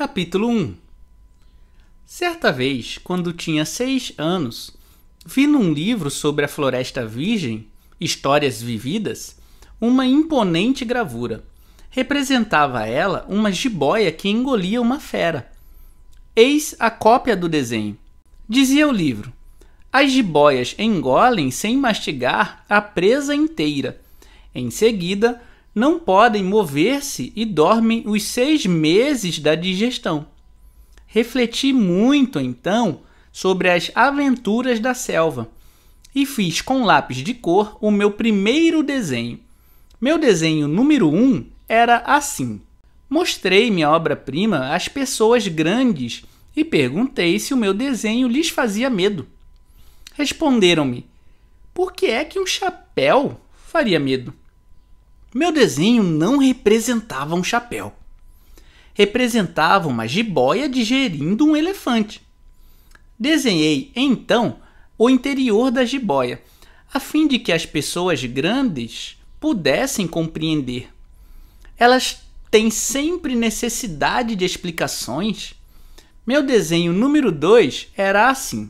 Capítulo 1 Certa vez, quando tinha seis anos, vi num livro sobre a Floresta Virgem, Histórias Vividas, uma imponente gravura. Representava ela uma jiboia que engolia uma fera. Eis a cópia do desenho. Dizia o livro: As jiboias engolem sem mastigar a presa inteira. Em seguida, não podem mover-se e dormem os seis meses da digestão. Refleti muito, então, sobre as aventuras da selva e fiz com lápis de cor o meu primeiro desenho. Meu desenho número um era assim. Mostrei minha obra-prima às pessoas grandes e perguntei se o meu desenho lhes fazia medo. Responderam-me: Por que é que um chapéu faria medo? Meu desenho não representava um chapéu. Representava uma jiboia digerindo um elefante. Desenhei, então, o interior da jiboia, a fim de que as pessoas grandes pudessem compreender. Elas têm sempre necessidade de explicações. Meu desenho número 2 era assim.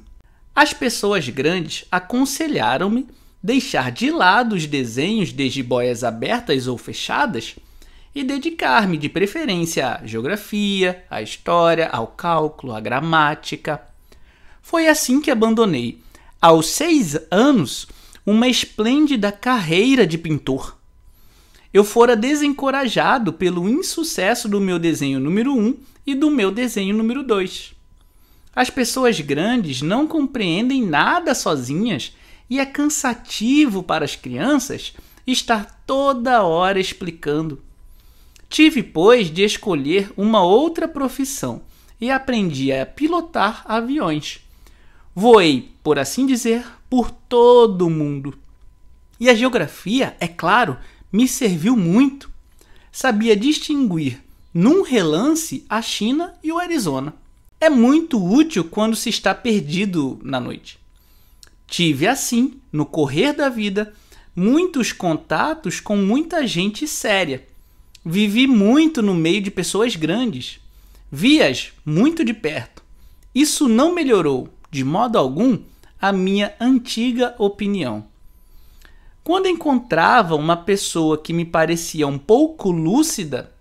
As pessoas grandes aconselharam-me deixar de lado os desenhos de jiboias abertas ou fechadas e dedicar-me de preferência à geografia, à história, ao cálculo, à gramática. Foi assim que abandonei, aos seis anos, uma esplêndida carreira de pintor. Eu fora desencorajado pelo insucesso do meu desenho número 1 um e do meu desenho número 2. As pessoas grandes não compreendem nada sozinhas e é cansativo para as crianças estar toda hora explicando. Tive, pois, de escolher uma outra profissão e aprendi a pilotar aviões. Voei, por assim dizer, por todo o mundo. E a geografia, é claro, me serviu muito. Sabia distinguir, num relance, a China e o Arizona. É muito útil quando se está perdido na noite. Tive assim, no correr da vida, muitos contatos com muita gente séria. Vivi muito no meio de pessoas grandes. Vi-as muito de perto. Isso não melhorou, de modo algum, a minha antiga opinião. Quando encontrava uma pessoa que me parecia um pouco lúcida,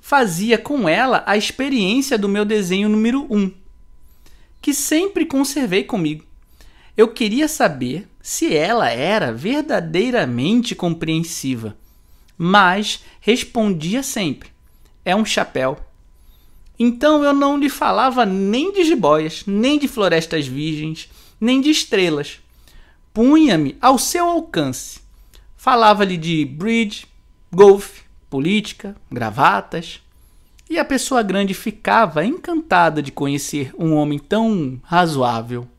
fazia com ela a experiência do meu desenho número 1, um, que sempre conservei comigo. Eu queria saber se ela era verdadeiramente compreensiva, mas respondia sempre: é um chapéu. Então eu não lhe falava nem de jiboias, nem de florestas virgens, nem de estrelas. Punha-me ao seu alcance. Falava-lhe de bridge, golfe, política, gravatas. E a pessoa grande ficava encantada de conhecer um homem tão razoável.